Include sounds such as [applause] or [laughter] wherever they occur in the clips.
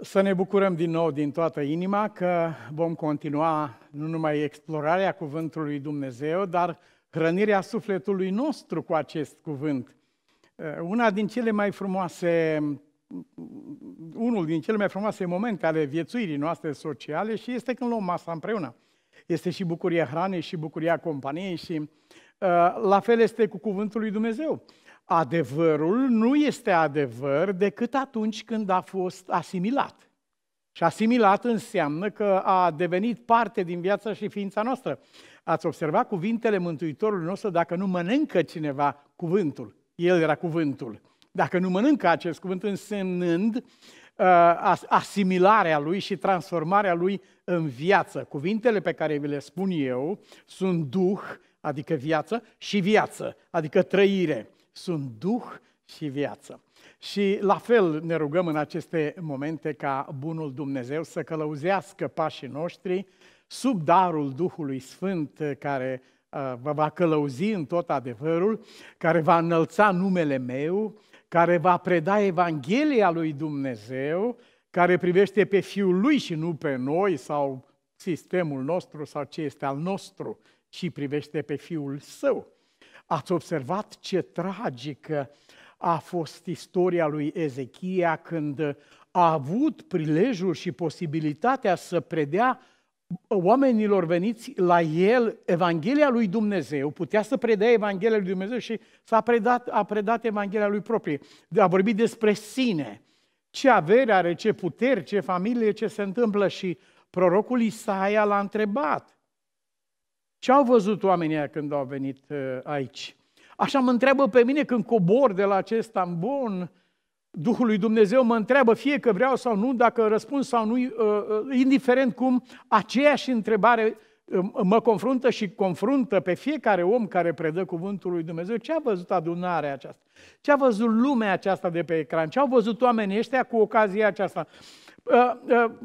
Să ne bucurăm din nou din toată inima că vom continua nu numai explorarea cuvântului Dumnezeu, dar hrănirea sufletului nostru cu acest cuvânt. Uh, una din cele mai frumoase unul din cele mai frumoase momente ale viețuirii noastre sociale și este când luăm masa împreună. Este și bucuria hranei și bucuria companiei și uh, la fel este cu cuvântul lui Dumnezeu. Adevărul nu este adevăr decât atunci când a fost asimilat. Și asimilat înseamnă că a devenit parte din viața și ființa noastră. Ați observat cuvintele Mântuitorului nostru, dacă nu mănâncă cineva cuvântul, el era cuvântul, dacă nu mănâncă acest cuvânt însemnând uh, asimilarea lui și transformarea lui în viață. Cuvintele pe care vi le spun eu sunt duh, adică viață, și viață, adică trăire sunt Duh și viață. Și la fel ne rugăm în aceste momente ca bunul Dumnezeu să călăuzească pașii noștri sub darul Duhului Sfânt care uh, vă va călăuzi în tot adevărul, care va înălța numele meu, care va preda Evanghelia lui Dumnezeu, care privește pe Fiul lui și nu pe noi sau sistemul nostru sau ce este al nostru, ci privește pe Fiul său. Ați observat ce tragică a fost istoria lui Ezechia când a avut prilejul și posibilitatea să predea oamenilor veniți la el Evanghelia lui Dumnezeu, putea să predea Evanghelia lui Dumnezeu și s-a predat, a predat Evanghelia lui proprie. A vorbit despre sine, ce avere are, ce puteri, ce familie, ce se întâmplă și prorocul Isaia l-a întrebat. Ce au văzut oamenii când au venit uh, aici? Așa mă întreabă pe mine când cobor de la acest tambon, Duhul lui Dumnezeu mă întreabă fie că vreau sau nu, dacă răspund sau nu, uh, uh, indiferent cum, aceeași întrebare mă confruntă și confruntă pe fiecare om care predă cuvântul lui Dumnezeu. Ce a văzut adunarea aceasta? Ce a văzut lumea aceasta de pe ecran? Ce au văzut oamenii ăștia cu ocazia aceasta?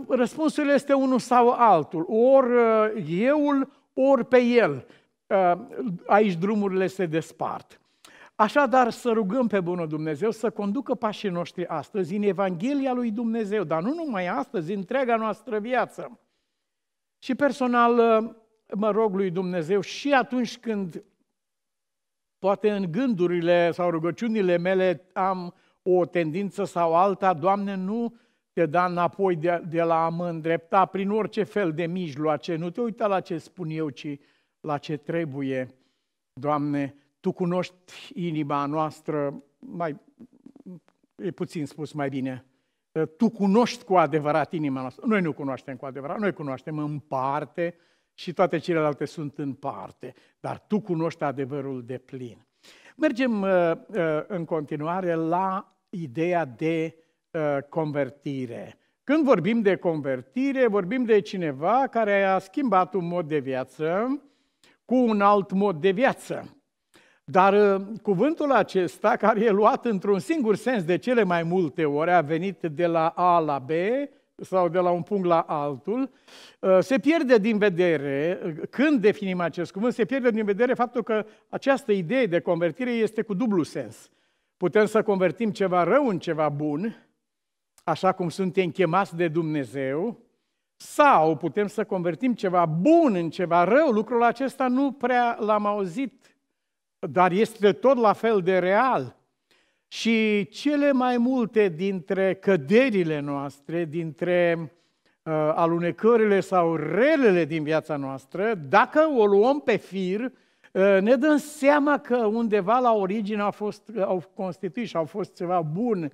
Răspunsul este unul sau altul. Ori eul, ori pe el. Uh, aici drumurile se despart. Așadar, să rugăm pe Bunul Dumnezeu să conducă pașii noștri astăzi în Evanghelia lui Dumnezeu, dar nu numai astăzi, întreaga noastră viață. Și personal uh, mă rog lui Dumnezeu și atunci când poate în gândurile sau rugăciunile mele am o tendință sau alta, Doamne, nu te da înapoi de, de la a mă îndrepta prin orice fel de mijloace. Nu te uita la ce spun eu, ci la ce trebuie. Doamne, Tu cunoști inima noastră, mai, e puțin spus mai bine, Tu cunoști cu adevărat inima noastră. Noi nu cunoaștem cu adevărat, noi cunoaștem în parte și toate celelalte sunt în parte, dar Tu cunoști adevărul de plin. Mergem uh, uh, în continuare la ideea de Uh, convertire. Când vorbim de convertire, vorbim de cineva care a schimbat un mod de viață cu un alt mod de viață. Dar uh, cuvântul acesta, care e luat într-un singur sens de cele mai multe ori, a venit de la A la B sau de la un punct la altul, uh, se pierde din vedere, când definim acest cuvânt, se pierde din vedere faptul că această idee de convertire este cu dublu sens. Putem să convertim ceva rău în ceva bun, așa cum suntem chemați de Dumnezeu, sau putem să convertim ceva bun în ceva rău, lucrul acesta nu prea l-am auzit, dar este tot la fel de real. Și cele mai multe dintre căderile noastre, dintre uh, alunecările sau relele din viața noastră, dacă o luăm pe fir, uh, ne dăm seama că undeva la origine au, fost, au constituit și au fost ceva bun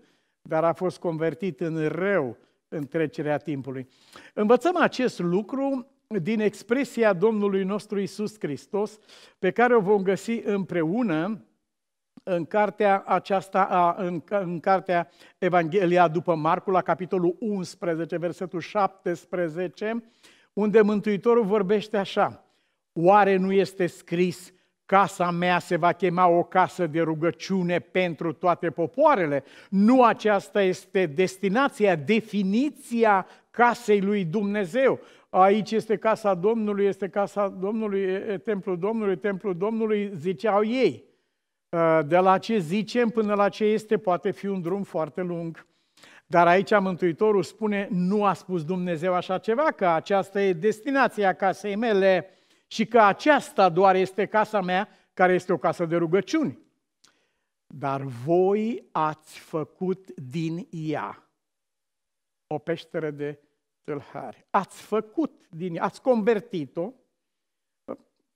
dar a fost convertit în rău în trecerea timpului. Învățăm acest lucru din expresia Domnului nostru Isus Hristos, pe care o vom găsi împreună în cartea aceasta, în, în cartea Evanghelia după Marcu, la capitolul 11, versetul 17, unde Mântuitorul vorbește așa. Oare nu este scris, Casa mea se va chema o casă de rugăciune pentru toate popoarele. Nu aceasta este destinația, definiția casei lui Dumnezeu. Aici este casa Domnului, este casa Domnului, e templul Domnului, templul Domnului, ziceau ei. Ă, de la ce zicem până la ce este poate fi un drum foarte lung. Dar aici Mântuitorul spune, nu a spus Dumnezeu așa ceva, că aceasta e destinația casei mele și că aceasta doar este casa mea, care este o casă de rugăciuni. Dar voi ați făcut din ea o peșteră de tâlhari. Ați făcut din ea, ați convertit-o.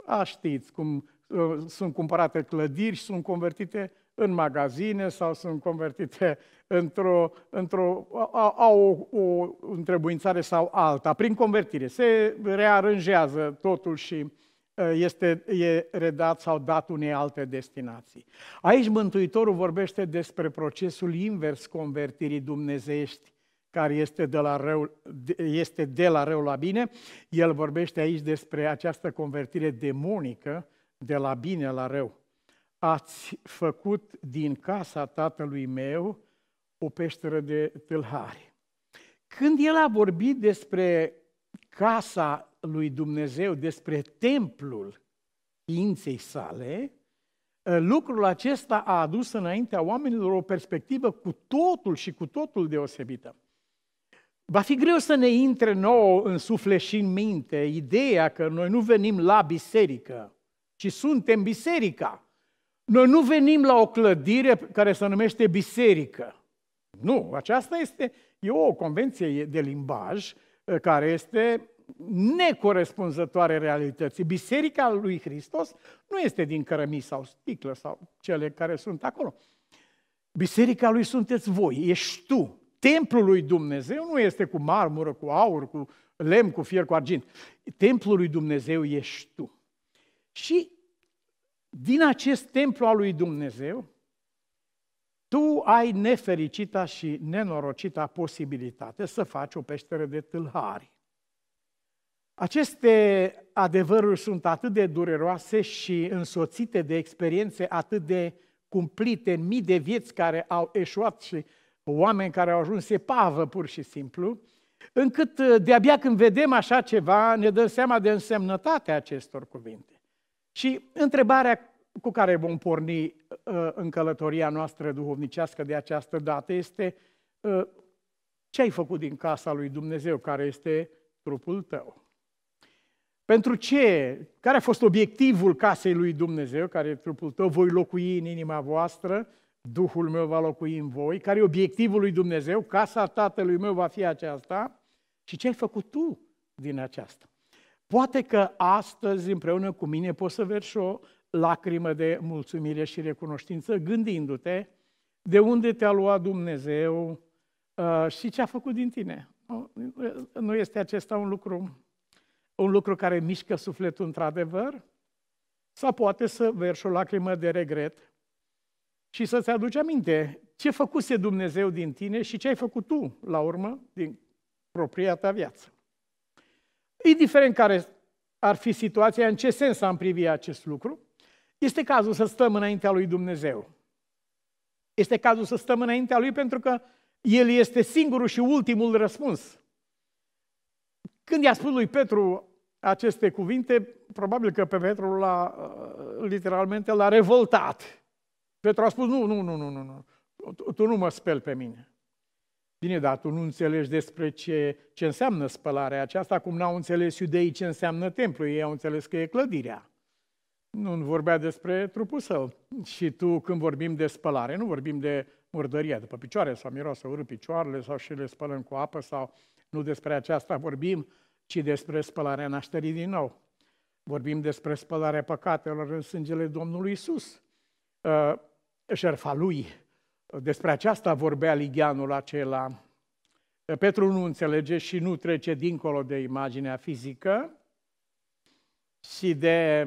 A, știți cum uh, sunt cumpărate clădiri și sunt convertite în magazine sau sunt convertite într-o, într-o au, au o, o întrebuințare sau alta. Prin convertire se rearanjează totul și este e redat sau dat unei alte destinații. Aici Mântuitorul vorbește despre procesul invers convertirii dumnezești, care este de, la rău, este de la rău la bine. El vorbește aici despre această convertire demonică de la bine la rău ați făcut din casa tatălui meu o peșteră de tâlhari. Când el a vorbit despre casa lui Dumnezeu, despre templul ființei sale, eh, lucrul acesta a adus înaintea oamenilor o perspectivă cu totul și cu totul deosebită. Va fi greu să ne intre nouă în suflet și în minte ideea că noi nu venim la biserică, ci suntem biserica. Noi nu venim la o clădire care se numește biserică. Nu, aceasta este e o convenție de limbaj eh, care este necorespunzătoare realității. Biserica lui Hristos nu este din cărămii sau sticlă sau cele care sunt acolo. Biserica lui sunteți voi, ești tu. Templul lui Dumnezeu nu este cu marmură, cu aur, cu lemn, cu fier, cu argint. Templul lui Dumnezeu ești tu. Și din acest templu al lui Dumnezeu, tu ai nefericita și nenorocita posibilitate să faci o peșteră de tâlhari. Aceste adevăruri sunt atât de dureroase și însoțite de experiențe atât de cumplite în mii de vieți care au eșuat și oameni care au ajuns epavă pur și simplu, încât eh, de-abia când vedem așa ceva ne dăm seama de însemnătatea acestor cuvinte. Și întrebarea cu care vom porni uh, în călătoria noastră duhovnicească de această dată este uh, ce ai făcut din casa lui Dumnezeu, care este trupul tău? Pentru ce? Care a fost obiectivul casei lui Dumnezeu, care e trupul tău? Voi locui în inima voastră, Duhul meu va locui în voi. Care e obiectivul lui Dumnezeu? Casa Tatălui meu va fi aceasta. Și ce ai făcut tu din aceasta? Poate că astăzi, împreună cu mine, poți să verși o lacrimă de mulțumire și recunoștință, gândindu-te de unde te-a luat Dumnezeu uh, și ce a făcut din tine. Nu este acesta un lucru, un lucru care mișcă sufletul într-adevăr? Sau poate să verși o lacrimă de regret și să-ți aduci aminte ce făcuse Dumnezeu din tine și ce ai făcut tu, la urmă, din propria ta viață indiferent care ar fi situația, în ce sens am privi acest lucru, este cazul să stăm înaintea lui Dumnezeu. Este cazul să stăm înaintea lui pentru că el este singurul și ultimul răspuns. Când i-a spus lui Petru aceste cuvinte, probabil că pe Petru l-a, uh, literalmente l-a revoltat. Petru a spus, nu, nu, nu, nu, nu, tu, tu nu mă speli pe mine. Bine, dar tu nu înțelegi despre ce, ce înseamnă spălarea aceasta, cum n-au înțeles iudeii ce înseamnă templu, ei au înțeles că e clădirea. Nu vorbea despre trupul său. Și tu, când vorbim de spălare, nu vorbim de murdărie după picioare sau miroase urât picioarele sau și le spălăm cu apă sau nu despre aceasta vorbim, ci despre spălarea nașterii din nou. Vorbim despre spălarea păcatelor în sângele Domnului Isus, șerfa uh, Lui, despre aceasta vorbea Ligianul acela. Petru nu înțelege și nu trece dincolo de imaginea fizică și de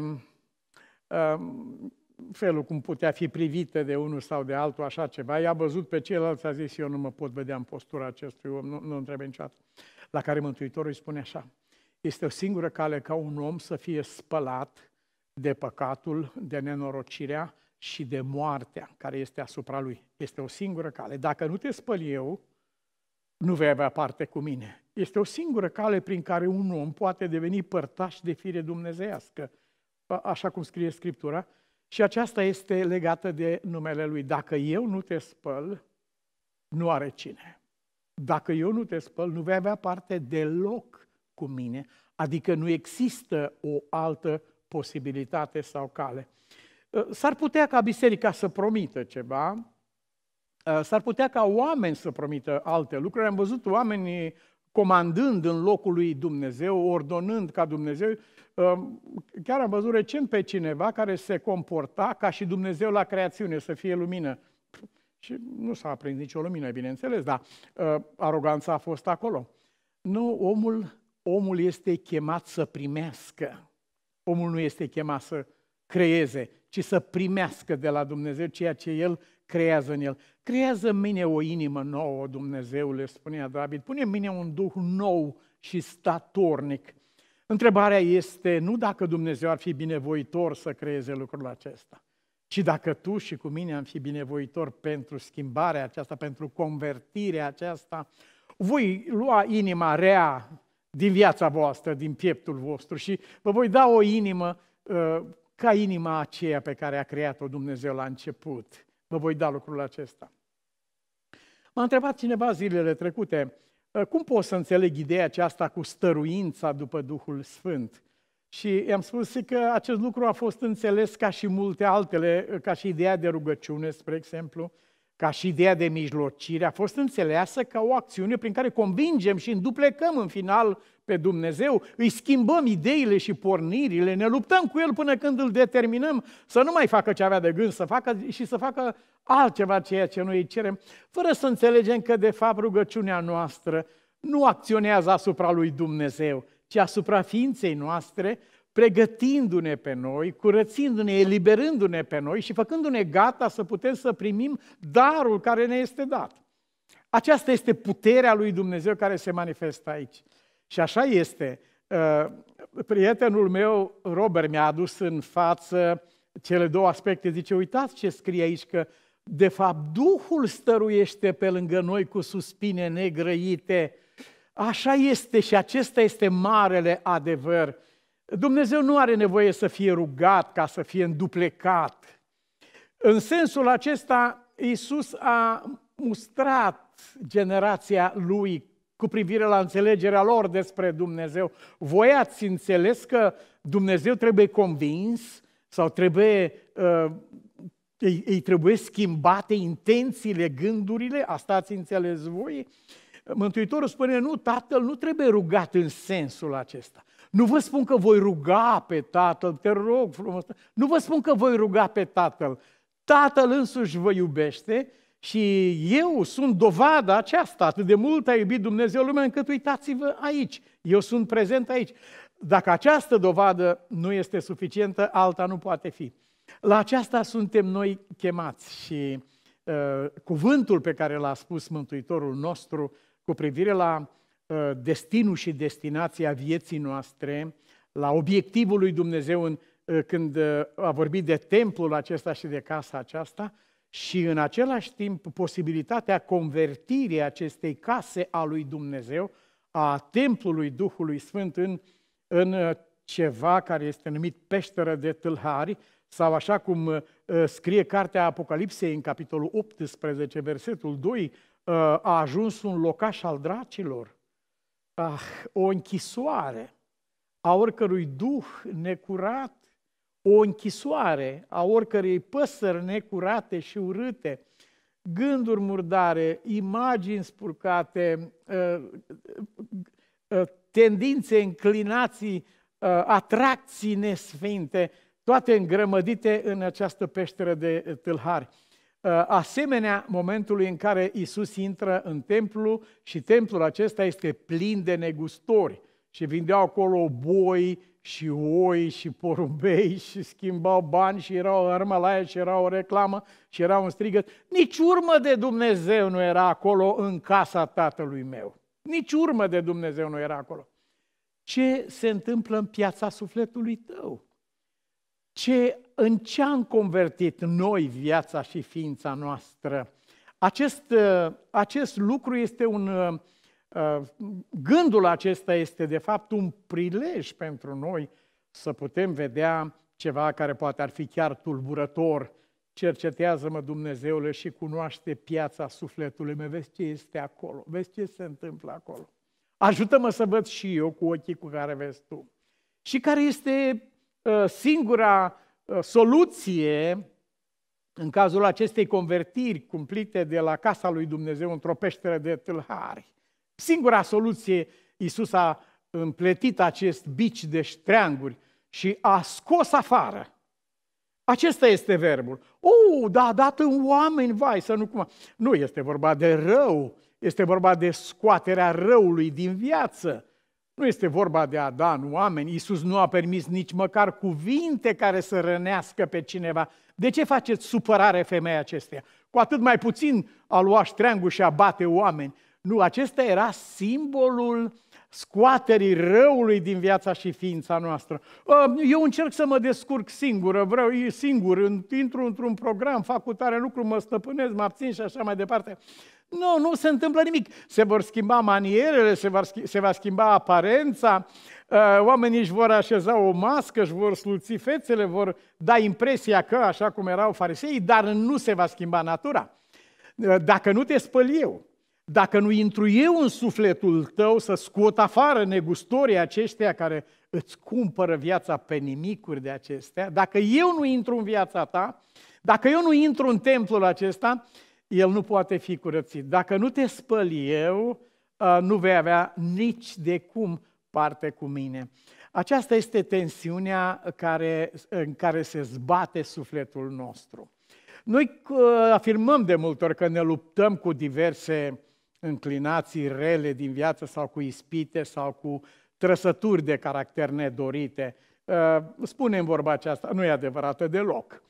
um, felul cum putea fi privită de unul sau de altul, așa ceva. I-a văzut pe celălalt a zis, eu nu mă pot vedea în postura acestui om, nu, nu întrebe niciodată. La care Mântuitorul îi spune așa, este o singură cale ca un om să fie spălat de păcatul, de nenorocirea și de moartea care este asupra lui. Este o singură cale. Dacă nu te spăl eu, nu vei avea parte cu mine. Este o singură cale prin care un om poate deveni părtaș de fire dumnezeiască, așa cum scrie Scriptura, și aceasta este legată de numele lui. Dacă eu nu te spăl, nu are cine. Dacă eu nu te spăl, nu vei avea parte deloc cu mine, adică nu există o altă posibilitate sau cale. Ă, s-ar putea ca biserica să promită ceva, ă, s-ar putea ca oameni să promită alte lucruri. Am văzut oamenii comandând în locul lui Dumnezeu, ordonând ca Dumnezeu. Ă, chiar am văzut recent pe cineva care se comporta ca și Dumnezeu la creațiune, să fie lumină. Și nu s-a aprins nicio lumină, bineînțeles, dar uh, aroganța a fost acolo. Nu, omul, omul este chemat să primească. Omul nu este chemat să creeze, ci să primească de la Dumnezeu ceea ce El creează în el. Creează în mine o inimă nouă, Dumnezeule, spunea David. Pune în mine un duh nou și statornic. Întrebarea este nu dacă Dumnezeu ar fi binevoitor să creeze lucrul acesta, ci dacă tu și cu mine am fi binevoitor pentru schimbarea aceasta, pentru convertirea aceasta, voi lua inima rea din viața voastră, din pieptul vostru și vă voi da o inimă uh, ca inima aceea pe care a creat-o Dumnezeu la început. Vă voi da lucrul acesta. M-a întrebat cineva zilele trecute, ă, cum pot să înțeleg ideea aceasta cu stăruința după Duhul Sfânt? Și i-am spus că acest lucru a fost înțeles ca și multe altele, ca și ideea de rugăciune, spre exemplu, ca și ideea de mijlocire a fost înțeleasă ca o acțiune prin care convingem și înduplecăm în final pe Dumnezeu, îi schimbăm ideile și pornirile, ne luptăm cu El până când îl determinăm să nu mai facă ce avea de gând să facă și să facă altceva ceea ce noi îi cerem, fără să înțelegem că de fapt rugăciunea noastră nu acționează asupra lui Dumnezeu, ci asupra ființei noastre pregătindu-ne pe noi, curățindu-ne, eliberându-ne pe noi și făcându-ne gata să putem să primim darul care ne este dat. Aceasta este puterea lui Dumnezeu care se manifestă aici. Și așa este. Uh, prietenul meu, Robert, mi-a adus în față cele două aspecte. Zice, uitați ce scrie aici, că de fapt Duhul stăruiește pe lângă noi cu suspine negrăite. Așa este și acesta este marele adevăr. Dumnezeu nu are nevoie să fie rugat ca să fie înduplecat. În sensul acesta, Iisus a mustrat generația lui cu privire la înțelegerea lor despre Dumnezeu. Voi ați înțeles că Dumnezeu trebuie convins sau trebuie, uh, îi, îi trebuie schimbate intențiile, gândurile? Asta ați înțeles voi? Mântuitorul spune, nu, Tatăl nu trebuie rugat în sensul acesta. Nu vă spun că voi ruga pe Tatăl, te rog frumos, nu vă spun că voi ruga pe Tatăl. Tatăl însuși vă iubește și eu sunt dovada aceasta, atât de mult a iubit Dumnezeu lumea încât uitați-vă aici, eu sunt prezent aici. Dacă această dovadă nu este suficientă, alta nu poate fi. La aceasta suntem noi chemați și uh, cuvântul pe care l-a spus Mântuitorul nostru cu privire la Uh, destinul și destinația vieții noastre, la obiectivul lui Dumnezeu în, uh, când uh, a vorbit de templul acesta și de casa aceasta și în același timp posibilitatea convertirii acestei case a lui Dumnezeu, a templului Duhului Sfânt în, în ceva care este numit peșteră de tâlhari, sau așa cum scrie cartea Apocalipsei în capitolul 18, versetul 2, a ajuns un locaș al dracilor ah, o închisoare a oricărui duh necurat, o închisoare a oricărei păsări necurate și urâte, gânduri murdare, imagini spurcate, ă, ă, tendințe, înclinații, ă, atracții nesfinte, toate îngrămădite în această peșteră de tâlhari. Uh, asemenea momentului în care Isus intră în templu și templul acesta este plin de negustori și vindeau acolo boi și oi și porumbei [laughs] și schimbau bani și era o armălaie și era o reclamă și era un strigăt. Nici urmă de Dumnezeu nu era acolo în casa tatălui meu. Nici urmă de Dumnezeu nu era acolo. Ce se întâmplă în piața sufletului tău? Ce în ce am convertit noi viața și ființa noastră. Acest, uh, acest lucru este un. Uh, uh, gândul acesta este, de fapt, un prilej pentru noi să putem vedea ceva care poate ar fi chiar tulburător. Cercetează-mă, Dumnezeule, și cunoaște piața sufletului meu. Vezi ce este acolo, vezi ce se întâmplă acolo. Ajută-mă să văd și eu cu ochii cu care vezi tu. Și care este singura Uh, soluție în cazul acestei convertiri cumplite de la casa lui Dumnezeu într-o peșteră de tâlhari. Singura soluție, Iisus a împletit acest bici de ștreanguri și a scos afară. Acesta este verbul. O, oh, da, a dat în oameni, vai, să nu cum... Nu, este vorba de rău, este vorba de scoaterea răului din viață. Nu este vorba de a da în oameni. Iisus nu a permis nici măcar cuvinte care să rănească pe cineva. De ce faceți supărare femeia acesteia? Cu atât mai puțin a lua ștreangul și a bate oameni. Nu, acesta era simbolul scoaterii răului din viața și ființa noastră. Ă, eu încerc să mă descurc singură, vreau singur, intru într-un program, fac cu tare lucru, mă stăpânez, mă abțin și așa mai departe. Nu, nu se întâmplă nimic. Se vor schimba manierele, se va, se va schimba aparența, uh, oamenii își vor așeza o mască, își vor sluți fețele, vor da impresia că, așa cum erau farisei, dar nu se va schimba natura. Uh, dacă nu te spăl eu, dacă nu intru eu în sufletul tău să scot afară negustorii aceștia care îți cumpără viața pe nimicuri de acestea, dacă eu nu intru în viața ta, dacă eu nu intru în templul acesta, el nu poate fi curățit. Dacă nu te spăl eu, ă, nu vei avea nici de cum parte cu mine. Aceasta este tensiunea care, în care se zbate sufletul nostru. Noi ă, afirmăm de multe ori că ne luptăm cu diverse înclinații rele din viață sau cu ispite sau cu trăsături de caracter nedorite. Ă, spunem vorba aceasta, nu e adevărată deloc.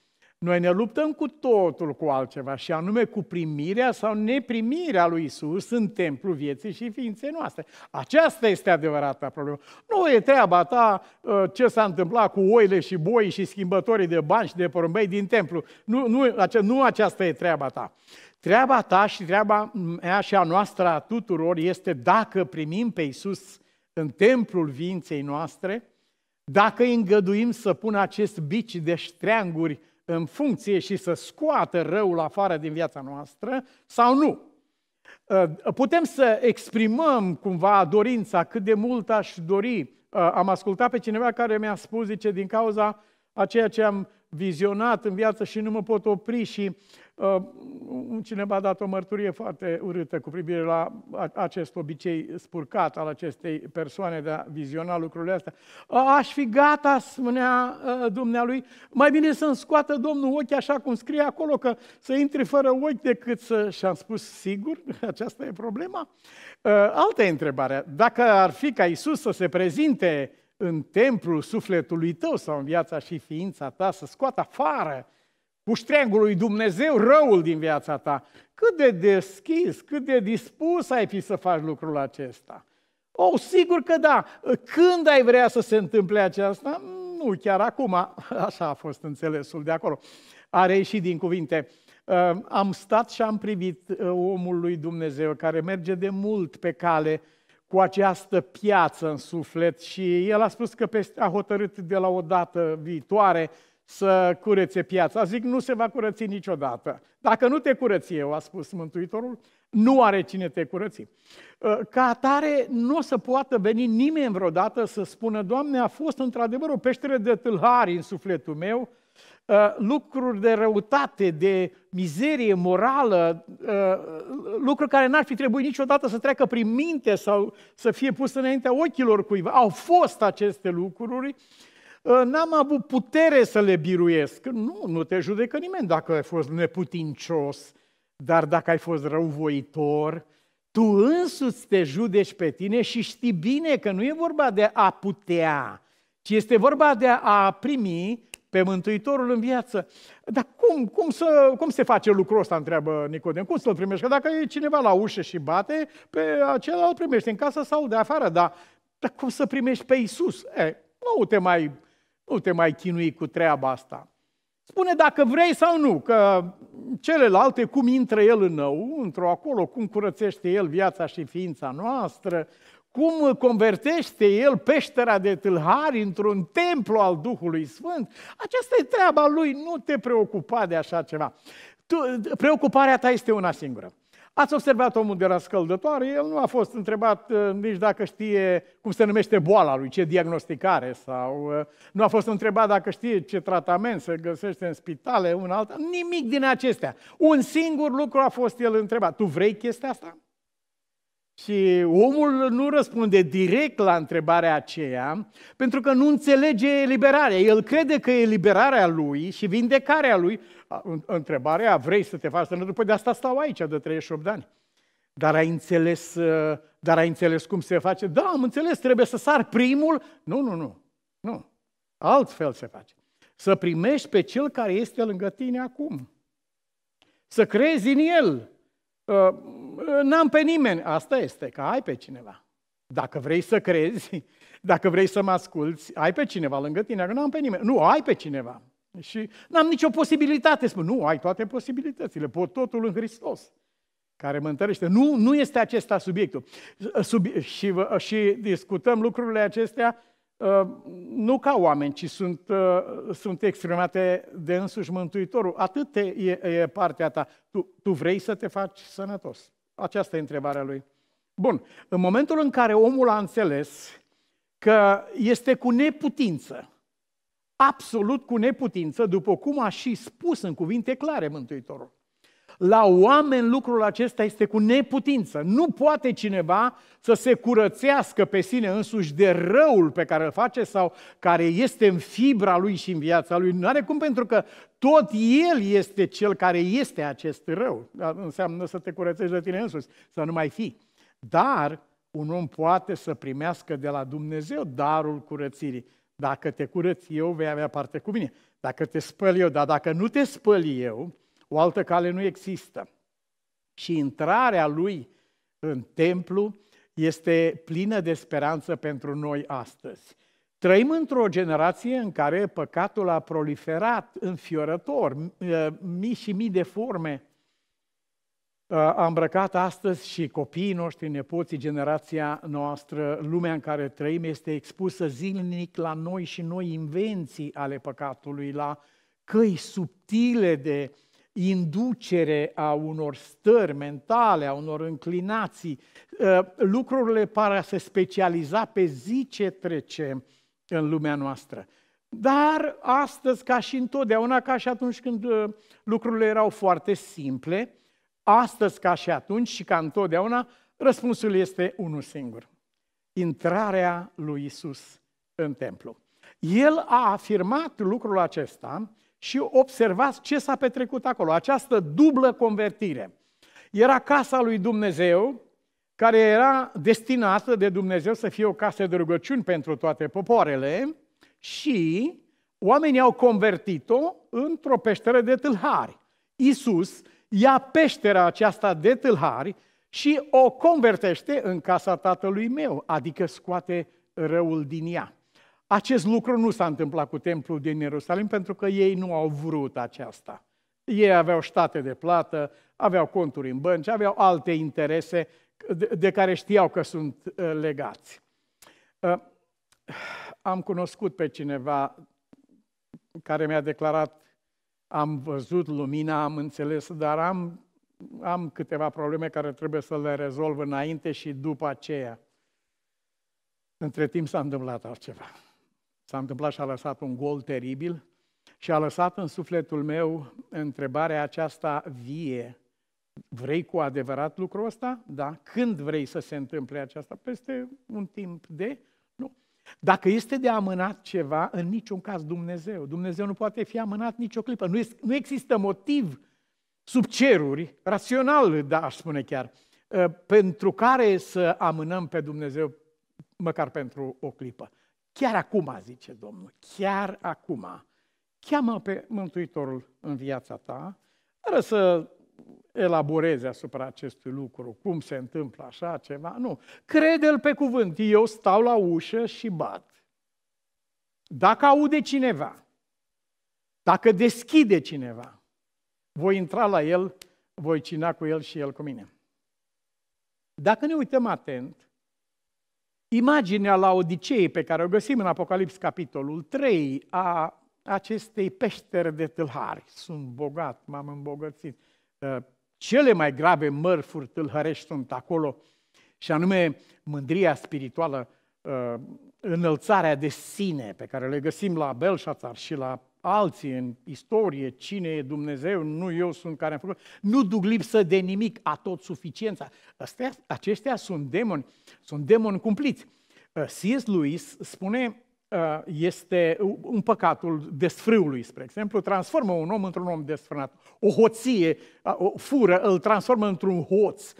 Noi ne luptăm cu totul cu altceva și anume cu primirea sau neprimirea lui Isus în templu vieții și ființei noastre. Aceasta este adevărata problemă. Nu e treaba ta uh, ce s-a întâmplat cu oile și boii și schimbătorii de bani și de porumbei din templu. Nu, nu, ace- nu aceasta e treaba ta. Treaba ta și treaba mea și a noastră a tuturor este dacă primim pe Isus în templul vinței noastre, dacă îngăduim să pună acest bici de ștreanguri în funcție și să scoată răul afară din viața noastră sau nu. Uh, putem să exprimăm cumva dorința cât de mult aș dori. Uh, am ascultat pe cineva care mi-a spus, zice, din cauza a ceea ce am vizionat în viață și nu mă pot opri și Uh, cineva a dat o mărturie foarte urâtă cu privire la acest obicei spurcat al acestei persoane de a viziona lucrurile astea. Aș fi gata, spunea uh, dumnealui, mai bine să-mi scoată Domnul ochii așa cum scrie acolo, că să intri fără ochi decât să... Și am spus, sigur, [laughs] aceasta e problema? Uh, altă întrebare. Dacă ar fi ca Isus să se prezinte în templul sufletului tău sau în viața și ființa ta, să scoată afară cu lui Dumnezeu răul din viața ta. Cât de deschis, cât de dispus ai fi să faci lucrul acesta? O, sigur că da. Când ai vrea să se întâmple aceasta? Nu chiar acum. [laughs] Așa a fost înțelesul de acolo. Are reieșit din cuvinte. Uh, am stat și am privit uh, omul lui Dumnezeu care merge de mult pe cale cu această piață în suflet și el a spus că a hotărât de la o dată viitoare să curețe piața. Zic, nu se va curăți niciodată. Dacă nu te curăți eu, a spus Mântuitorul, nu are cine te curăți. Ă, ca atare, nu o să poată veni nimeni vreodată să spună, Doamne, a fost într-adevăr o peștere de tâlhari în sufletul meu, ă, lucruri de răutate, de mizerie morală, ă, lucruri care n-ar fi trebuit niciodată să treacă prin minte sau să fie pus înaintea ochilor cuiva. Au fost aceste lucruri, Ă, n-am avut putere să le biruiesc. Nu, nu te judecă nimeni dacă ai fost neputincios, dar dacă ai fost răuvoitor, tu însuți te judeci pe tine și știi bine că nu e vorba de a putea, ci este vorba de a primi pe Mântuitorul în viață. Dar cum, cum, să, cum se face lucrul ăsta, întreabă Nicodem? Cum să-l primești? Că dacă e cineva la ușă și bate, pe acela îl primești în casă sau de afară, dar, dar cum să primești pe Iisus? E, nu te mai nu te mai chinui cu treaba asta. Spune dacă vrei sau nu, că celelalte, cum intră el în într-o acolo, cum curățește el viața și ființa noastră, cum convertește el peștera de tâlhari într-un templu al Duhului Sfânt, aceasta e treaba lui, nu te preocupa de așa ceva. Tu, preocuparea ta este una singură. Ați observat omul de la scăldătoare, el nu a fost întrebat uh, nici dacă știe cum se numește boala lui, ce diagnosticare sau uh, nu a fost întrebat dacă știe ce tratament se găsește în spitale, un alt, nimic din acestea. Un singur lucru a fost el întrebat. Tu vrei chestia asta? Și omul nu răspunde direct la întrebarea aceea, pentru că nu înțelege eliberarea. El crede că eliberarea lui și vindecarea lui, întrebarea, vrei să te faci sănătos? După de asta stau aici de 38 de ani. Dar ai înțeles, uh, dar ai înțeles cum se face? Da, am înțeles, trebuie să sar primul. Nu, nu, nu, nu. Altfel se face. Să primești pe cel care este lângă tine acum. Să crezi în el uh, n-am pe nimeni. Asta este, că ai pe cineva. Dacă vrei să crezi, [laughs] dacă vrei să mă asculți, ai pe cineva lângă tine, că n-am pe nimeni. Nu, ai pe cineva. Și n-am nicio posibilitate. Spun, nu, ai toate posibilitățile, pot totul în Hristos care mă întărește. Nu, nu este acesta subiectul. Sub, și, și discutăm lucrurile acestea uh, nu ca oameni, ci sunt, uh, sunt exprimate de însuși Mântuitorul. Atât e, e partea ta. Tu, tu vrei să te faci sănătos. Aceasta e întrebarea lui. Bun. În momentul în care omul a înțeles că este cu neputință, absolut cu neputință, după cum a și spus în cuvinte clare Mântuitorul, la oameni lucrul acesta este cu neputință. Nu poate cineva să se curățească pe sine însuși de răul pe care îl face sau care este în fibra lui și în viața lui. Nu are cum pentru că tot el este cel care este acest rău. Înseamnă să te curățești de tine însuși, să nu mai fii. Dar un om poate să primească de la Dumnezeu darul curățirii. Dacă te curăț eu, vei avea parte cu mine. Dacă te spăl eu, dar dacă nu te spăl eu, o altă cale nu există. Și intrarea lui în templu este plină de speranță pentru noi astăzi. Trăim într-o generație în care păcatul a proliferat înfiorător, mii și mii de forme. A îmbrăcat astăzi și copiii noștri, nepoții, generația noastră, lumea în care trăim este expusă zilnic la noi și noi invenții ale păcatului, la căi subtile de inducere a unor stări mentale, a unor înclinații. Ă, lucrurile par a se specializa pe zi ce trece în lumea noastră. Dar astăzi, ca și întotdeauna, ca și atunci când ă, lucrurile erau foarte simple, astăzi, ca și atunci și ca întotdeauna, răspunsul este unul singur. Intrarea lui Isus în templu. El a afirmat lucrul acesta și observați ce s-a petrecut acolo, această dublă convertire. Era casa lui Dumnezeu, care era destinată de Dumnezeu să fie o casă de rugăciuni pentru toate popoarele și oamenii au convertit-o într-o peșteră de tâlhari. Iisus ia peștera aceasta de tâlhari și o convertește în casa tatălui meu, adică scoate răul din ea. Acest lucru nu s-a întâmplat cu templul din Ierusalim pentru că ei nu au vrut aceasta. Ei aveau state de plată, aveau conturi în bănci, aveau alte interese de care știau că sunt uh, legați. Uh, am cunoscut pe cineva care mi-a declarat am văzut lumina, am înțeles, dar am, am câteva probleme care trebuie să le rezolv înainte și după aceea. Între timp s-a întâmplat altceva s-a întâmplat și a lăsat un gol teribil și a lăsat în sufletul meu întrebarea aceasta vie. Vrei cu adevărat lucrul ăsta? Da. Când vrei să se întâmple aceasta? Peste un timp de? Nu. Dacă este de amânat ceva, în niciun caz Dumnezeu. Dumnezeu nu poate fi amânat nicio clipă. Nu, este, nu există motiv sub ceruri, rațional, da, aș spune chiar, ă, pentru care să amânăm pe Dumnezeu măcar pentru o clipă. Chiar acum, zice Domnul, chiar acum, cheamă pe Mântuitorul în viața ta, fără să elaboreze asupra acestui lucru, cum se întâmplă așa ceva, nu. Crede-l pe cuvânt, eu stau la ușă și bat. Dacă aude cineva, dacă deschide cineva, voi intra la el, voi cina cu el și el cu mine. Dacă ne uităm atent, imaginea la Odiseei pe care o găsim în Apocalips capitolul 3 a acestei peșteri de tâlhari. Sunt bogat, m-am îmbogățit. Ă, cele mai grave mărfuri tâlhărești sunt acolo și anume mândria spirituală, ă, înălțarea de sine pe care le găsim la Belșațar și la alții în istorie cine e Dumnezeu, nu eu sunt care am făcut, nu duc lipsă de nimic, a tot suficiența. Astea, aceștia sunt demoni, sunt demoni cumpliți. Uh, C.S. Lewis spune uh, este un păcatul desfrâului, spre exemplu, transformă un om într-un om desfrânat. O hoție, o fură, îl transformă într-un hoț.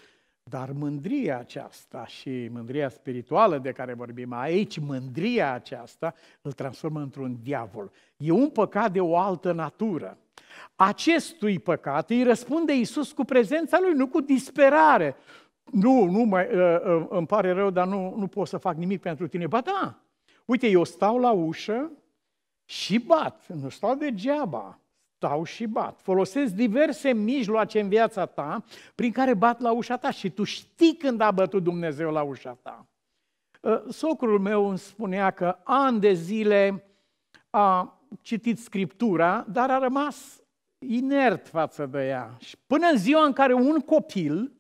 Dar mândria aceasta și mândria spirituală de care vorbim aici, mândria aceasta îl transformă într-un diavol. E un păcat de o altă natură. Acestui păcat îi răspunde Isus cu prezența lui, nu cu disperare. Nu, nu mai, ă, ă, îmi pare rău, dar nu, nu pot să fac nimic pentru tine. Ba da, uite, eu stau la ușă și bat, nu stau degeaba stau și bat. Folosesc diverse mijloace în viața ta prin care bat la ușa ta și tu știi când a bătut Dumnezeu la ușa ta. Ă, socrul meu îmi spunea că ani de zile a citit Scriptura, dar a rămas inert față de ea. Și până în ziua în care un copil,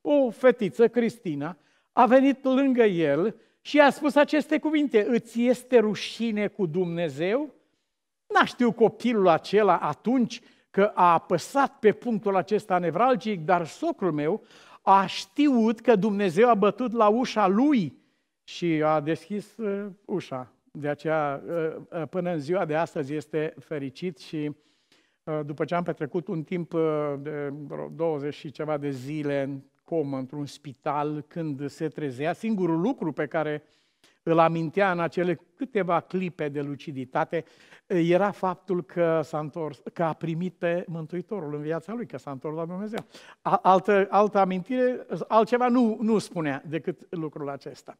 o fetiță, Cristina, a venit lângă el și a spus aceste cuvinte, îți este rușine cu Dumnezeu? N-a știut copilul acela atunci că a apăsat pe punctul acesta nevralgic, dar socrul meu a știut că Dumnezeu a bătut la ușa lui și a deschis uh, ușa. De aceea, uh, uh, până în ziua de astăzi, este fericit și după ce am petrecut un timp de 20 și ceva de zile în comă, într-un spital, când se trezea, singurul lucru pe care uh, îl amintea în acele câteva clipe de luciditate, era faptul că, s-a întors, că a primit pe Mântuitorul în viața lui, că s-a întors la Dumnezeu. Altă, altă amintire, altceva nu, nu spunea decât lucrul acesta.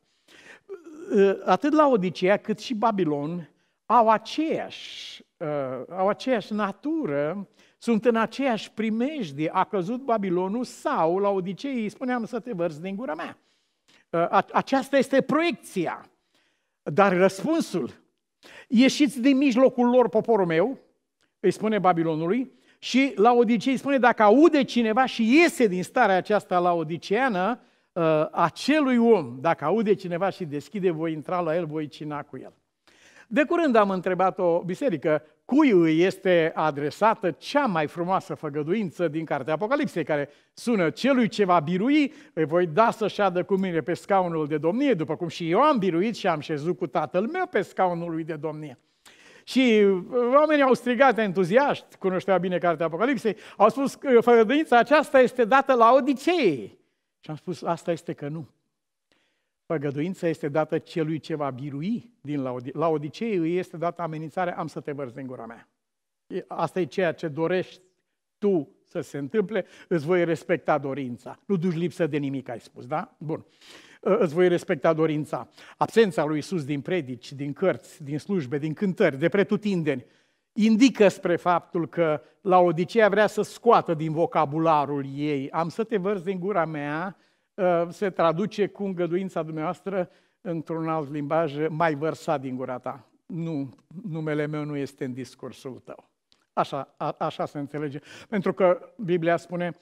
Atât la Odiseea cât și Babilon au aceeași, uh, au aceeași natură, sunt în aceeași primejdie, a căzut Babilonul sau la Odiseea îi spuneam să te vărți din gura mea. Ă, aceasta este proiecția. Dar răspunsul, ieșiți din mijlocul lor, poporul meu, îi spune Babilonului, și la Odisei spune, dacă aude cineva și iese din starea aceasta la Odiseană, ă, acelui om, dacă aude cineva și deschide, voi intra la el, voi cina cu el. De curând am întrebat o biserică cui îi este adresată cea mai frumoasă făgăduință din cartea Apocalipsei, care sună celui ce va birui, îi voi da să șadă cu mine pe scaunul de domnie, după cum și eu am biruit și am șezut cu tatăl meu pe scaunul lui de domnie. Și uh, oamenii au strigat entuziaști, cunoșteau bine cartea Apocalipsei, au spus că făgăduința aceasta este dată la Odiseei. Și am spus, asta este că nu. Făgăduința este dată celui ce va birui din la Laodicee îi este dată amenințarea, am să te vărți din gura mea. Asta e ceea ce dorești tu să se întâmple, îți voi respecta dorința. Nu duci lipsă de nimic, ai spus, da? Bun. Ă, îți voi respecta dorința. Absența lui Isus din predici, din cărți, din slujbe, din cântări, de pretutindeni, indică spre faptul că la Odiseea vrea să scoată din vocabularul ei, am să te vărți din gura mea, Ă, se traduce cu îngăduința dumneavoastră într-un alt limbaj, mai vărsat din gura ta. Nu, numele meu nu este în discursul tău. Așa, a, așa se înțelege. Pentru că Biblia spune,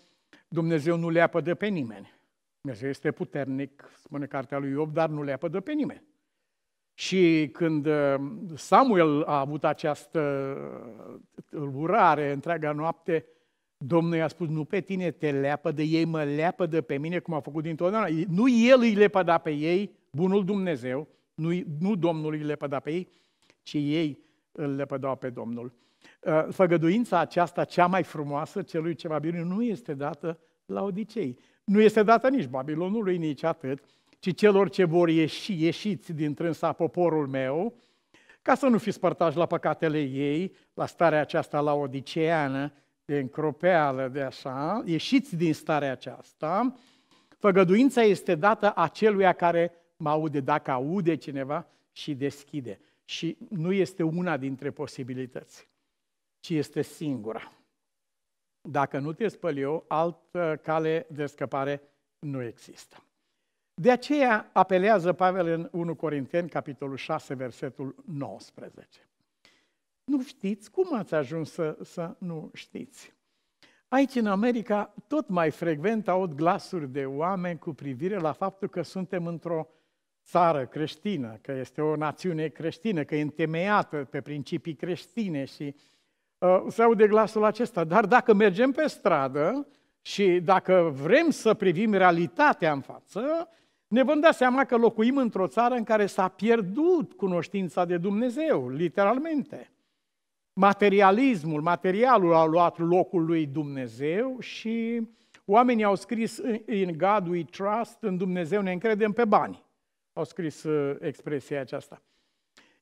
Dumnezeu nu le apădă pe nimeni. Dumnezeu este puternic, spune cartea lui Iov, dar nu le apădă pe nimeni. Și când ă, Samuel a avut această ă, urare întreaga noapte, Domnul i-a spus, nu pe tine te leapă de ei, mă leapă de pe mine, cum a făcut dintotdeauna. Nu el îi lepăda pe ei, bunul Dumnezeu, nu, nu Domnul îi lepăda pe ei, ci ei îl lepădau pe Domnul. Ă, făgăduința aceasta, cea mai frumoasă, celui ce va bine, nu este dată la Odicei. Nu este dată nici Babilonului, nici atât, ci celor ce vor ieși, ieșiți din trânsa poporul meu, ca să nu fiți părtași la păcatele ei, la starea aceasta la odiceană, de încropeală, de așa, ieșiți din starea aceasta, făgăduința este dată aceluia care mă aude, dacă aude cineva și deschide. Și nu este una dintre posibilități, ci este singura. Dacă nu te spăl eu, altă cale de scăpare nu există. De aceea apelează Pavel în 1 Corinteni, capitolul 6, versetul 19. Nu știți? Cum ați ajuns să, să nu știți? Aici, în America, tot mai frecvent aud glasuri de oameni cu privire la faptul că suntem într-o țară creștină, că este o națiune creștină, că e întemeiată pe principii creștine și uh, se aude glasul acesta. Dar dacă mergem pe stradă și dacă vrem să privim realitatea în față, ne vom da seama că locuim într-o țară în care s-a pierdut cunoștința de Dumnezeu, literalmente materialismul, materialul a luat locul lui Dumnezeu și oamenii au scris in God we trust, în Dumnezeu ne încredem pe bani. Au scris uh, expresia aceasta.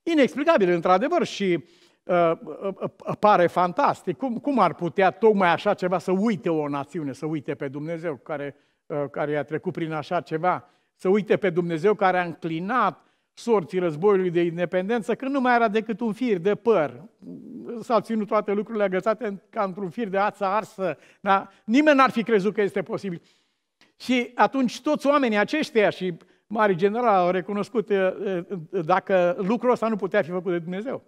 Inexplicabil, într-adevăr, și uh, uh, uh, pare fantastic. Cum, cum ar putea tocmai așa ceva să uite o națiune, să uite pe Dumnezeu care, uh, care i-a trecut prin așa ceva, să uite pe Dumnezeu care a înclinat sorții războiului de independență, când nu mai era decât un fir de păr. S-au ținut toate lucrurile agățate ca într-un fir de ață arsă. Da? Nimeni n-ar fi crezut că este posibil. Și atunci toți oamenii aceștia și mari generali au recunoscut uh, uh, dacă lucrul ăsta nu putea fi făcut de Dumnezeu.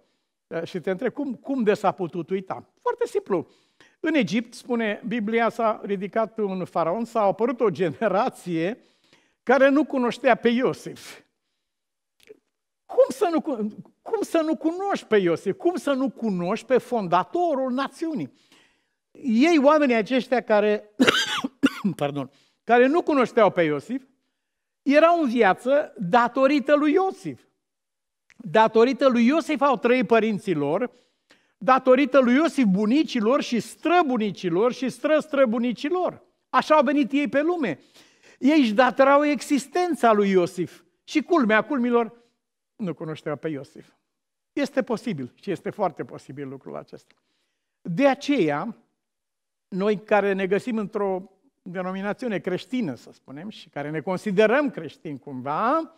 Uh, și te întreb, cum, cum de s-a putut uita? Foarte simplu. În Egipt, spune Biblia, s-a ridicat un faraon, s-a apărut o generație care nu cunoștea pe Iosif. Cum să, nu, cum să nu cunoști pe Iosif? Cum să nu cunoști pe fondatorul națiunii? Ei, oamenii aceștia care, [coughs] pardon, care nu cunoșteau pe Iosif, erau în viață datorită lui Iosif. Datorită lui Iosif au trăit părinții lor, datorită lui Iosif bunicilor și străbunicilor și străstrăbunicilor. Așa au venit ei pe lume. Ei își datorau existența lui Iosif. Și culmea culmilor, nu cunoștea pe Iosif. Este posibil și este foarte posibil lucrul acesta. De aceea, noi care ne găsim într-o denominațiune creștină, să spunem, și care ne considerăm creștini cumva,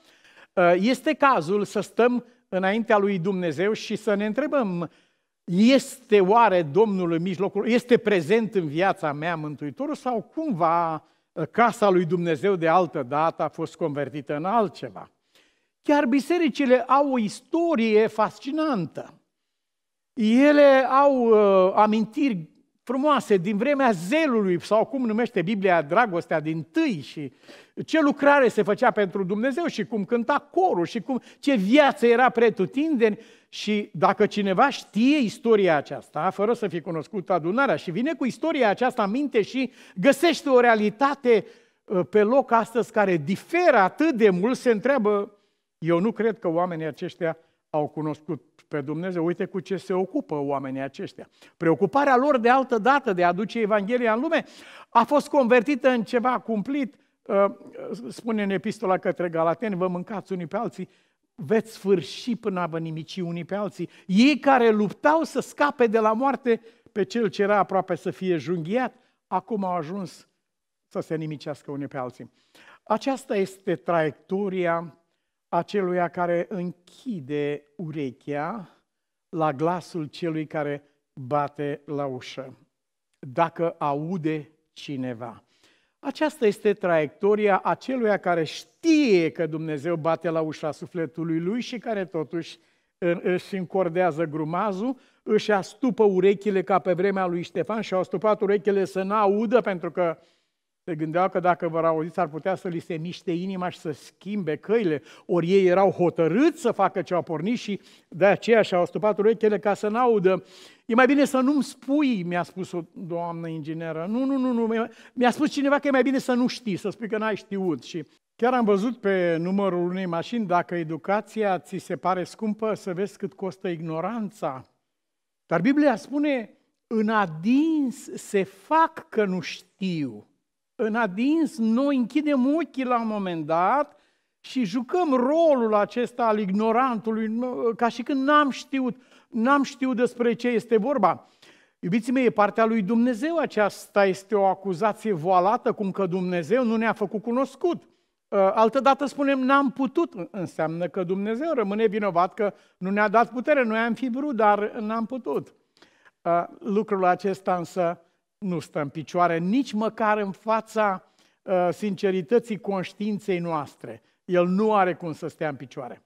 ă, este cazul să stăm înaintea lui Dumnezeu și să ne întrebăm, este oare Domnul în mijlocul, este prezent în viața mea Mântuitorul sau cumva ă, casa lui Dumnezeu de altă dată a fost convertită în altceva? Chiar bisericile au o istorie fascinantă. Ele au uh, amintiri frumoase din vremea zelului, sau cum numește Biblia dragostea din tâi și ce lucrare se făcea pentru Dumnezeu și cum cânta corul și cum, ce viață era pretutindeni. Și dacă cineva știe istoria aceasta, fără să fi cunoscut adunarea și vine cu istoria aceasta în minte și găsește o realitate uh, pe loc astăzi care diferă atât de mult, se întreabă eu nu cred că oamenii aceștia au cunoscut pe Dumnezeu. Uite cu ce se ocupă oamenii aceștia. Preocuparea lor de altă dată de a aduce Evanghelia în lume a fost convertită în ceva cumplit. Uh, spune în epistola către Galateni, vă mâncați unii pe alții, veți sfârși până vă nimici unii pe alții. Ei care luptau să scape de la moarte pe cel ce era aproape să fie junghiat, acum au ajuns să se nimicească unii pe alții. Aceasta este traiectoria aceluia care închide urechea la glasul celui care bate la ușă, dacă aude cineva. Aceasta este traiectoria aceluia care știe că Dumnezeu bate la ușa sufletului lui și care totuși își încordează grumazul, își astupă urechile ca pe vremea lui Ștefan și au astupat urechile să n-audă pentru că uh, se gândeau că dacă vor auziți ar putea să li se miște inima și să schimbe căile. Ori ei erau hotărâți să facă ce au pornit și de aceea și-au stupat urechile ca să n-audă. E mai bine să nu-mi spui, mi-a spus o doamnă ingineră. Nu, nu, nu, nu. Mi-a spus cineva că e mai bine să nu știi, să spui că n-ai știut. Și chiar am văzut pe numărul unei mașini, dacă educația ți se pare scumpă, să vezi cât costă ignoranța. Dar Biblia spune, în adins se fac că nu știu în adins, noi închidem ochii la un moment dat și jucăm rolul acesta al ignorantului, ca și când n-am știut, n-am știut despre ce este vorba. Iubiții mei, e partea lui Dumnezeu aceasta este o acuzație voalată, cum că Dumnezeu nu ne-a făcut cunoscut. Ă, Altădată spunem, n-am putut, înseamnă că Dumnezeu rămâne vinovat că nu ne-a dat putere, noi am fi vrut, dar n-am putut. Ă, lucrul acesta însă nu stă în picioare nici măcar în fața uh, sincerității conștiinței noastre. El nu are cum să stea în picioare.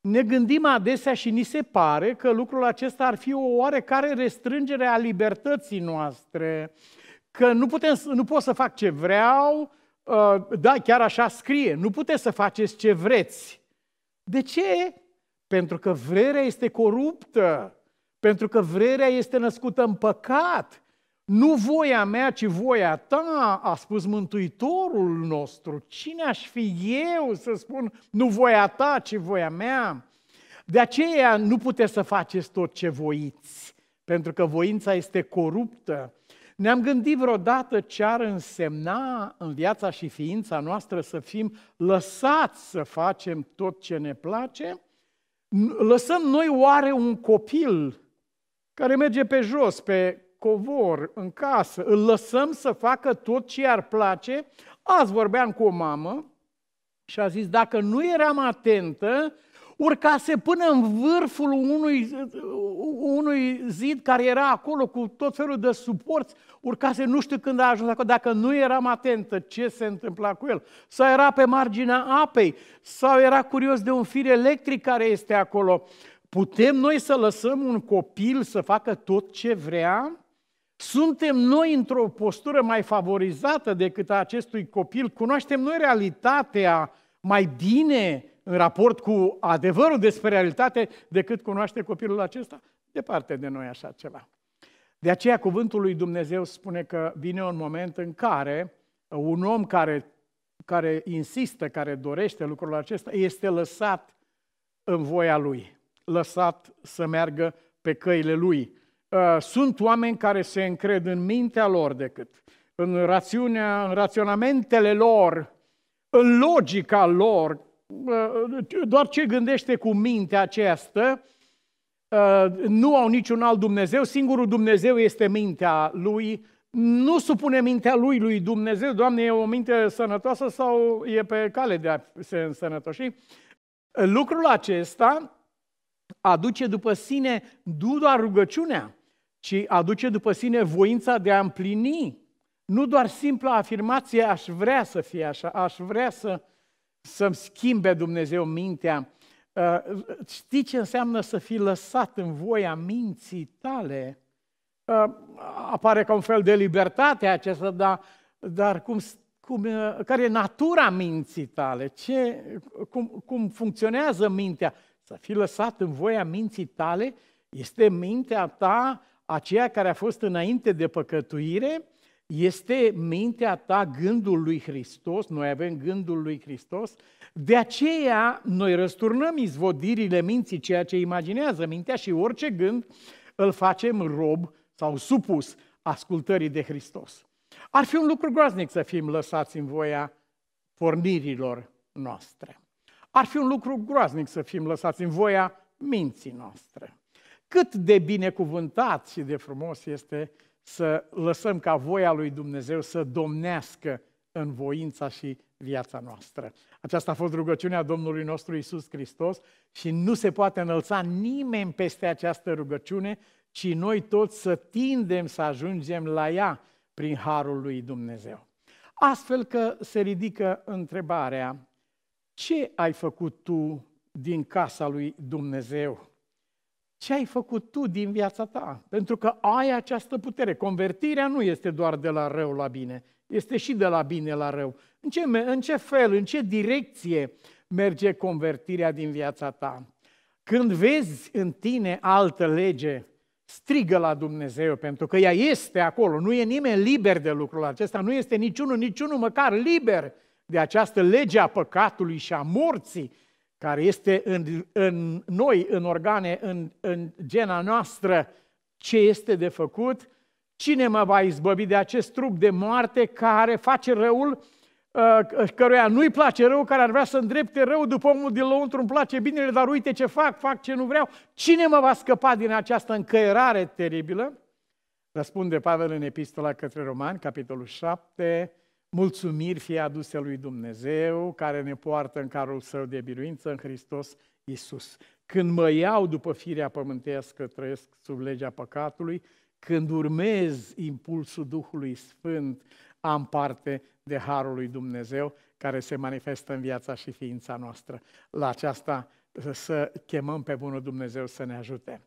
Ne gândim adesea și ni se pare că lucrul acesta ar fi o oarecare restrângere a libertății noastre, că nu, putem, nu pot să fac ce vreau, uh, da, chiar așa scrie, nu puteți să faceți ce vreți. De ce? Pentru că vrerea este coruptă, pentru că vrerea este născută în păcat, nu voia mea, ci voia ta, a spus Mântuitorul nostru. Cine aș fi eu să spun nu voia ta, ci voia mea? De aceea nu puteți să faceți tot ce voiți, pentru că voința este coruptă. Ne-am gândit vreodată ce ar însemna în viața și ființa noastră să fim lăsați să facem tot ce ne place? Lăsăm noi oare un copil care merge pe jos, pe covor, în casă, îl lăsăm să facă tot ce ar place. Azi vorbeam cu o mamă și a zis, dacă nu eram atentă, urcase până în vârful unui, unui zid care era acolo cu tot felul de suporți, urcase nu știu când a ajuns acolo, dacă nu eram atentă ce se întâmpla cu el, sau era pe marginea apei, sau era curios de un fir electric care este acolo. Putem noi să lăsăm un copil să facă tot ce vrea? Suntem noi într-o postură mai favorizată decât a acestui copil? Cunoaștem noi realitatea mai bine în raport cu adevărul despre realitate decât cunoaște copilul acesta? Departe de noi așa ceva. De aceea cuvântul lui Dumnezeu spune că vine un moment în care un om care, care insistă, care dorește lucrul acesta, este lăsat în voia lui, lăsat să meargă pe căile lui. Uh, sunt oameni care se încred în mintea lor decât în rațiunea, în raționamentele lor, în logica lor, uh, doar ce gândește cu mintea aceasta, uh, nu au niciun alt Dumnezeu, singurul Dumnezeu este mintea lui, nu supune mintea lui lui Dumnezeu, Doamne, e o minte sănătoasă sau e pe cale de a se însănătoși? Lucrul acesta aduce după sine nu doar rugăciunea, ci aduce după sine voința de a împlini. Nu doar simpla afirmație, aș vrea să fie așa, aș vrea să, să-mi schimbe Dumnezeu mintea. Uh, știi ce înseamnă să fii lăsat în voia minții tale? Uh, apare ca un fel de libertate acesta, dar, dar cum, cum, uh, care e natura minții tale? Ce, cum, cum funcționează mintea? Să fii lăsat în voia minții tale este mintea ta aceea care a fost înainte de păcătuire, este mintea ta gândul lui Hristos, noi avem gândul lui Hristos, de aceea noi răsturnăm izvodirile minții, ceea ce imaginează mintea și orice gând îl facem rob sau supus ascultării de Hristos. Ar fi un lucru groaznic să fim lăsați în voia pornirilor noastre. Ar fi un lucru groaznic să fim lăsați în voia minții noastre cât de binecuvântat și de frumos este să lăsăm ca voia lui Dumnezeu să domnească în voința și viața noastră. Aceasta a fost rugăciunea Domnului nostru Isus Hristos și nu se poate înălța nimeni peste această rugăciune, ci noi toți să tindem să ajungem la ea prin harul lui Dumnezeu. Astfel că se ridică întrebarea, ce ai făcut tu din casa lui Dumnezeu? ce ai făcut tu din viața ta? Pentru că ai această putere. Convertirea nu este doar de la rău la bine, este și de la bine la rău. În ce, în ce fel, în ce direcție merge convertirea din viața ta? Când vezi în tine altă lege, strigă la Dumnezeu, pentru că ea este acolo. Nu e nimeni liber de lucrul acesta, nu este niciunul, niciunul măcar liber de această lege a păcatului și a morții care este în, în noi, în organe, în, în gena noastră, ce este de făcut, cine mă va izbăbi de acest trup de moarte care face răul, uh, căruia nu-i place rău, care ar vrea să îndrepte rău după omul din lăuntru, îmi place binele, dar uite ce fac, fac ce nu vreau. Cine mă va scăpa din această încăierare teribilă? Răspunde Pavel în epistola către Romani, capitolul 7, mulțumiri fie aduse lui Dumnezeu, care ne poartă în carul său de biruință în Hristos Isus. Când mă iau după firea pământească, trăiesc sub legea păcatului, când urmez impulsul Duhului Sfânt, am parte de Harul lui Dumnezeu care se manifestă în viața și ființa noastră. La aceasta să chemăm pe Bunul Dumnezeu să ne ajute.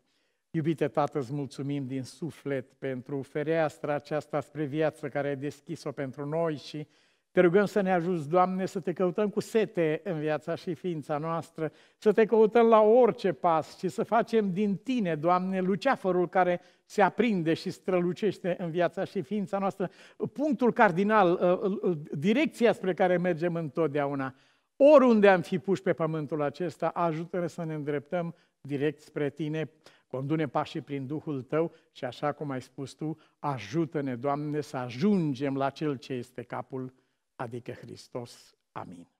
Iubite Tată, îți mulțumim din suflet pentru fereastra aceasta spre viață care ai deschis-o pentru noi și te rugăm să ne ajuți, Doamne, să te căutăm cu sete în viața și ființa noastră, să te căutăm la orice pas și să facem din Tine, Doamne, luceafărul care se aprinde și strălucește în viața și ființa noastră, punctul cardinal, uh, uh, uh, direcția spre care mergem întotdeauna. Oriunde am fi puși pe pământul acesta, ajută-ne să ne îndreptăm direct spre Tine, Condune pașii prin Duhul Tău și așa cum ai spus Tu, ajută-ne, Doamne, să ajungem la Cel ce este capul, adică Hristos. Amin.